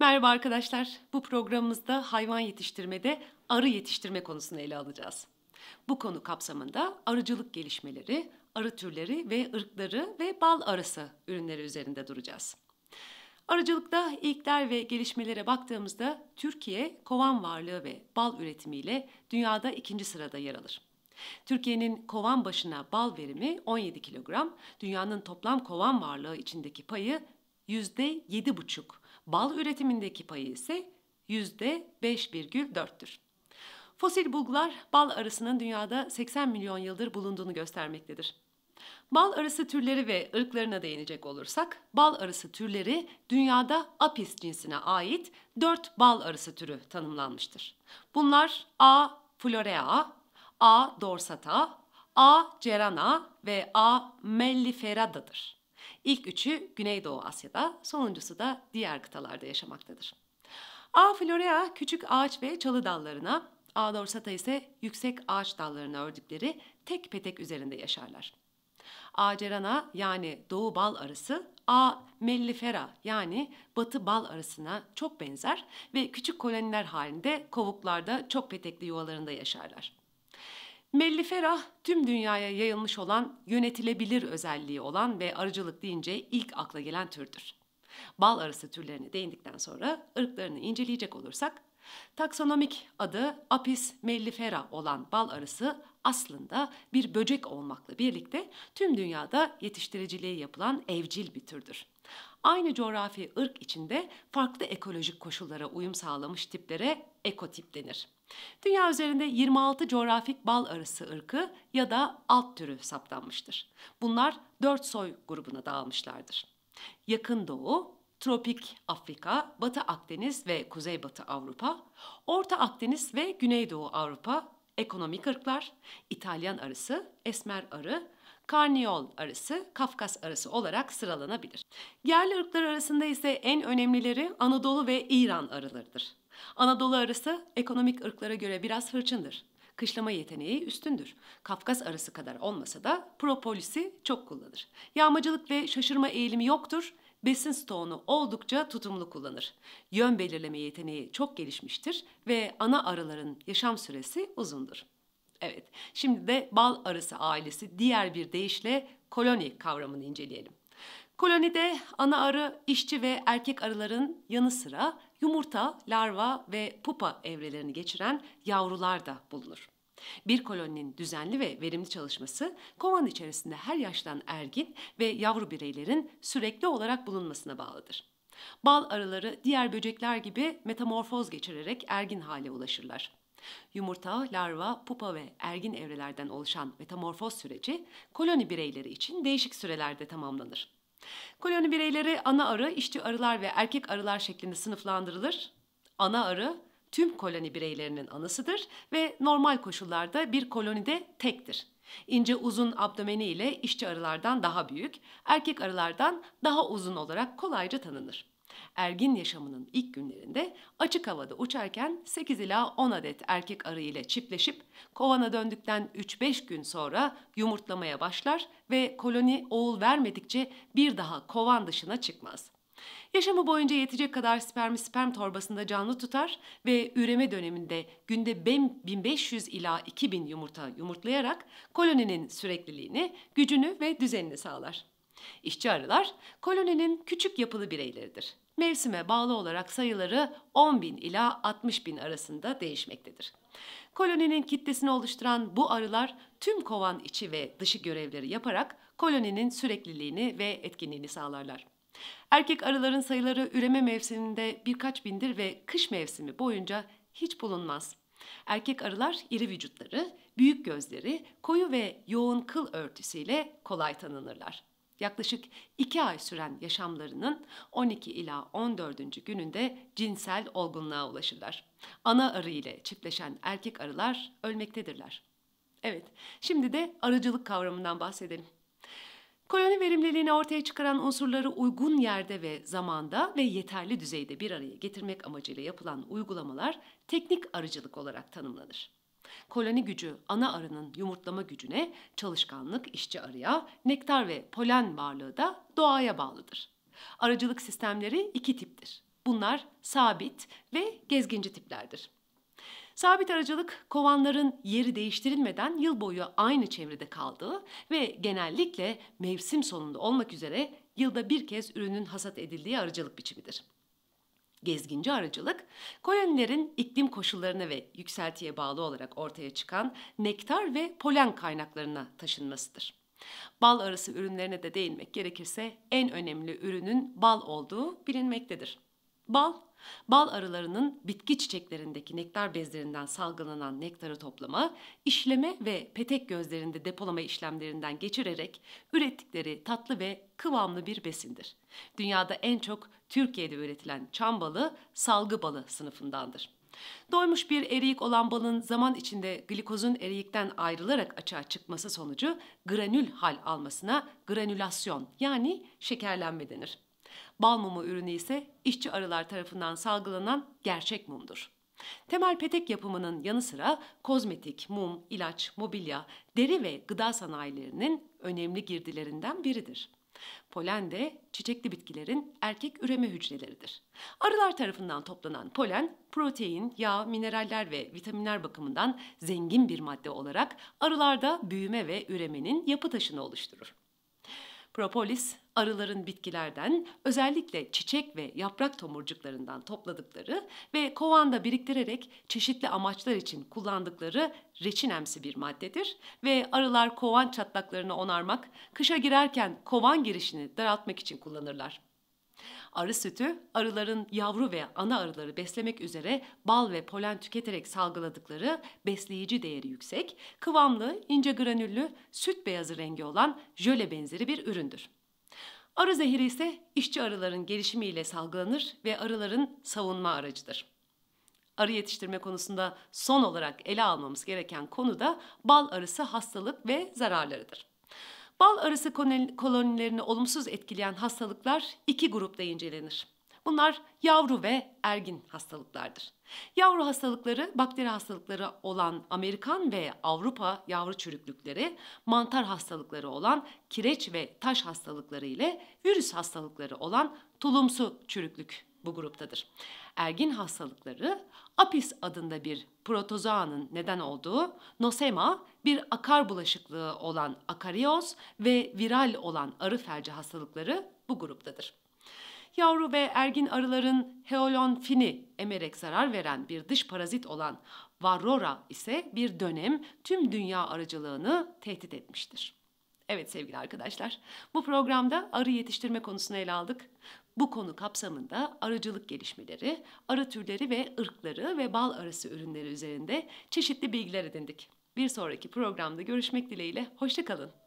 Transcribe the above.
Merhaba arkadaşlar. Bu programımızda hayvan yetiştirmede arı yetiştirme konusunu ele alacağız. Bu konu kapsamında arıcılık gelişmeleri, arı türleri ve ırkları ve bal arısı ürünleri üzerinde duracağız. Arıcılıkta ilkler ve gelişmelere baktığımızda Türkiye kovan varlığı ve bal üretimiyle dünyada ikinci sırada yer alır. Türkiye'nin kovan başına bal verimi 17 kilogram, dünyanın toplam kovan varlığı içindeki payı %7,5 bal üretimindeki payı ise %5,4'tür. Fosil bulgular bal arısının dünyada 80 milyon yıldır bulunduğunu göstermektedir. Bal arısı türleri ve ırklarına değinecek olursak, bal arısı türleri dünyada apis cinsine ait 4 bal arısı türü tanımlanmıştır. Bunlar A. florea, A. dorsata, A. cerana ve A. melliferada'dır. İlk üçü Güneydoğu Asya'da, sonuncusu da diğer kıtalarda yaşamaktadır. A. florea küçük ağaç ve çalı dallarına, A. dorsata ise yüksek ağaç dallarına ördükleri tek petek üzerinde yaşarlar. A. cerana yani doğu bal arısı, A. mellifera yani batı bal arısına çok benzer ve küçük koloniler halinde kovuklarda çok petekli yuvalarında yaşarlar. Melliferah tüm dünyaya yayılmış olan yönetilebilir özelliği olan ve arıcılık deyince ilk akla gelen türdür. Bal arısı türlerine değindikten sonra ırklarını inceleyecek olursak Taksonomik adı Apis mellifera olan bal arısı aslında bir böcek olmakla birlikte tüm dünyada yetiştiriciliği yapılan evcil bir türdür. Aynı coğrafi ırk içinde farklı ekolojik koşullara uyum sağlamış tiplere ekotip denir. Dünya üzerinde 26 coğrafik bal arısı ırkı ya da alt türü saptanmıştır. Bunlar dört soy grubuna dağılmışlardır. Yakın Doğu, tropik Afrika, Batı Akdeniz ve Kuzeybatı Avrupa, Orta Akdeniz ve Güneydoğu Avrupa, ekonomik ırklar, İtalyan arısı, esmer arı, karniyol arısı, Kafkas arısı olarak sıralanabilir. Yerli ırklar arasında ise en önemlileri Anadolu ve İran arılarıdır. Anadolu arısı ekonomik ırklara göre biraz hırçındır. Kışlama yeteneği üstündür. Kafkas arısı kadar olmasa da propolisi çok kullanır. Yağmacılık ve şaşırma eğilimi yoktur besin stoğunu oldukça tutumlu kullanır. Yön belirleme yeteneği çok gelişmiştir ve ana arıların yaşam süresi uzundur. Evet, şimdi de bal arısı ailesi diğer bir deyişle koloni kavramını inceleyelim. Kolonide ana arı, işçi ve erkek arıların yanı sıra yumurta, larva ve pupa evrelerini geçiren yavrular da bulunur. Bir koloninin düzenli ve verimli çalışması kovan içerisinde her yaştan ergin ve yavru bireylerin sürekli olarak bulunmasına bağlıdır. Bal arıları diğer böcekler gibi metamorfoz geçirerek ergin hale ulaşırlar. Yumurta, larva, pupa ve ergin evrelerden oluşan metamorfoz süreci koloni bireyleri için değişik sürelerde tamamlanır. Koloni bireyleri ana arı, işçi arılar ve erkek arılar şeklinde sınıflandırılır. Ana arı tüm koloni bireylerinin anısıdır ve normal koşullarda bir kolonide tektir. İnce uzun abdomeni ile işçi arılardan daha büyük, erkek arılardan daha uzun olarak kolayca tanınır. Ergin yaşamının ilk günlerinde açık havada uçarken 8 ila 10 adet erkek arı ile çiftleşip kovana döndükten 3-5 gün sonra yumurtlamaya başlar ve koloni oğul vermedikçe bir daha kovan dışına çıkmaz. Yaşamı boyunca yetecek kadar spermi sperm torbasında canlı tutar ve üreme döneminde günde 1500 ila 2000 yumurta yumurtlayarak koloninin sürekliliğini, gücünü ve düzenini sağlar. İşçi arılar koloninin küçük yapılı bireyleridir. Mevsime bağlı olarak sayıları 10 bin ila 60 bin arasında değişmektedir. Koloninin kitlesini oluşturan bu arılar tüm kovan içi ve dışı görevleri yaparak koloninin sürekliliğini ve etkinliğini sağlarlar. Erkek arıların sayıları üreme mevsiminde birkaç bindir ve kış mevsimi boyunca hiç bulunmaz. Erkek arılar iri vücutları, büyük gözleri, koyu ve yoğun kıl örtüsüyle kolay tanınırlar. Yaklaşık 2 ay süren yaşamlarının 12 ila 14. gününde cinsel olgunluğa ulaşırlar. Ana arı ile çiftleşen erkek arılar ölmektedirler. Evet, şimdi de arıcılık kavramından bahsedelim koloni verimliliğini ortaya çıkaran unsurları uygun yerde ve zamanda ve yeterli düzeyde bir araya getirmek amacıyla yapılan uygulamalar teknik arıcılık olarak tanımlanır. Koloni gücü ana arının yumurtlama gücüne, çalışkanlık işçi arıya, nektar ve polen varlığı da doğaya bağlıdır. Arıcılık sistemleri iki tiptir. Bunlar sabit ve gezginci tiplerdir. Sabit aracılık kovanların yeri değiştirilmeden yıl boyu aynı çevrede kaldığı ve genellikle mevsim sonunda olmak üzere yılda bir kez ürünün hasat edildiği arıcılık biçimidir. Gezginci arıcılık, kolonilerin iklim koşullarına ve yükseltiye bağlı olarak ortaya çıkan nektar ve polen kaynaklarına taşınmasıdır. Bal arısı ürünlerine de değinmek gerekirse en önemli ürünün bal olduğu bilinmektedir. Bal, Bal arılarının bitki çiçeklerindeki nektar bezlerinden salgılanan nektarı toplama, işleme ve petek gözlerinde depolama işlemlerinden geçirerek ürettikleri tatlı ve kıvamlı bir besindir. Dünyada en çok Türkiye'de üretilen çam balı, salgı balı sınıfındandır. Doymuş bir eriyik olan balın zaman içinde glikozun eriyikten ayrılarak açığa çıkması sonucu granül hal almasına granülasyon yani şekerlenme denir. Bal mumu ürünü ise işçi arılar tarafından salgılanan gerçek mumdur. Temel petek yapımının yanı sıra kozmetik, mum, ilaç, mobilya, deri ve gıda sanayilerinin önemli girdilerinden biridir. Polen de çiçekli bitkilerin erkek üreme hücreleridir. Arılar tarafından toplanan polen, protein, yağ, mineraller ve vitaminler bakımından zengin bir madde olarak arılarda büyüme ve üremenin yapı taşını oluşturur. Propolis, arıların bitkilerden, özellikle çiçek ve yaprak tomurcuklarından topladıkları ve kovanda biriktirerek çeşitli amaçlar için kullandıkları reçinemsi bir maddedir ve arılar kovan çatlaklarını onarmak, kışa girerken kovan girişini daraltmak için kullanırlar. Arı sütü, arıların yavru ve ana arıları beslemek üzere bal ve polen tüketerek salgıladıkları besleyici değeri yüksek, kıvamlı, ince granüllü, süt beyazı rengi olan jöle benzeri bir üründür. Arı zehri ise işçi arıların gelişimiyle salgılanır ve arıların savunma aracıdır. Arı yetiştirme konusunda son olarak ele almamız gereken konu da bal arısı hastalık ve zararlarıdır. Bal arısı kolonilerini olumsuz etkileyen hastalıklar iki grupta incelenir. Bunlar yavru ve ergin hastalıklardır. Yavru hastalıkları bakteri hastalıkları olan Amerikan ve Avrupa yavru çürüklükleri, mantar hastalıkları olan kireç ve taş hastalıkları ile virüs hastalıkları olan tulumsu çürüklük bu gruptadır. Ergin hastalıkları apis adında bir protozoanın neden olduğu nosema, bir akar bulaşıklığı olan akaryoz ve viral olan arı felci hastalıkları bu gruptadır yavru ve ergin arıların heolon fini emerek zarar veren bir dış parazit olan varroa ise bir dönem tüm dünya arıcılığını tehdit etmiştir. Evet sevgili arkadaşlar, bu programda arı yetiştirme konusunu ele aldık. Bu konu kapsamında arıcılık gelişmeleri, arı türleri ve ırkları ve bal arısı ürünleri üzerinde çeşitli bilgiler edindik. Bir sonraki programda görüşmek dileğiyle, hoşçakalın.